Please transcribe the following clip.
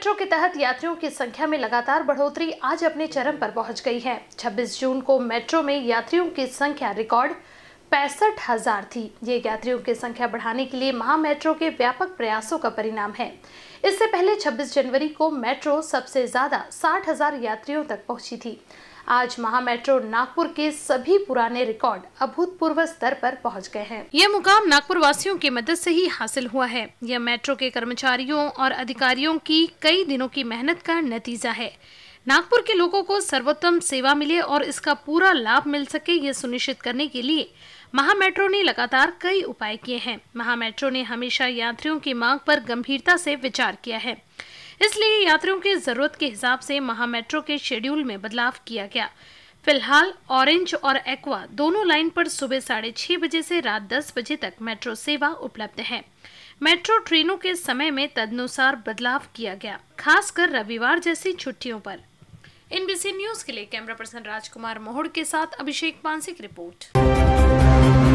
metro के तहत यात्रियों की संख्या में लगातार बढ़ोतरी आज अपने चरम पर पहुंच गई है 26 जून को मेट्रो में यात्रियों की संख्या रिकॉर्ड पैंसठ हजार थी ये यात्रियों की संख्या बढ़ाने के लिए महा मेट्रो के व्यापक प्रयासों का परिणाम है इससे पहले 26 जनवरी को मेट्रो सबसे ज्यादा साठ हजार यात्रियों तक पहुंची थी आज महा मेट्रो नागपुर के सभी पुराने रिकॉर्ड अभूतपूर्व स्तर पर पहुंच गए हैं यह मुकाम नागपुर वासियों की मदद से ही हासिल हुआ है यह मेट्रो के कर्मचारियों और अधिकारियों की कई दिनों की मेहनत का नतीजा है नागपुर के लोगों को सर्वोत्तम सेवा मिले और इसका पूरा लाभ मिल सके ये सुनिश्चित करने के लिए महा मेट्रो ने लगातार कई उपाय किए हैं महा मेट्रो ने हमेशा यात्रियों की मांग पर गंभीरता से विचार किया है इसलिए यात्रियों की ज़रूरत के हिसाब से महा मेट्रो के शेड्यूल में बदलाव किया गया फिलहाल ऑरेंज और एक्वा दोनों लाइन पर सुबह साढ़े छह बजे से रात दस बजे तक मेट्रो सेवा उपलब्ध है मेट्रो ट्रेनों के समय में तदनुसार बदलाव किया गया खासकर रविवार जैसी छुट्टियों पर एनबीसी न्यूज के लिए कैमरा पर्सन राजकुमार मोहड़ के साथ अभिषेक पांसी की रिपोर्ट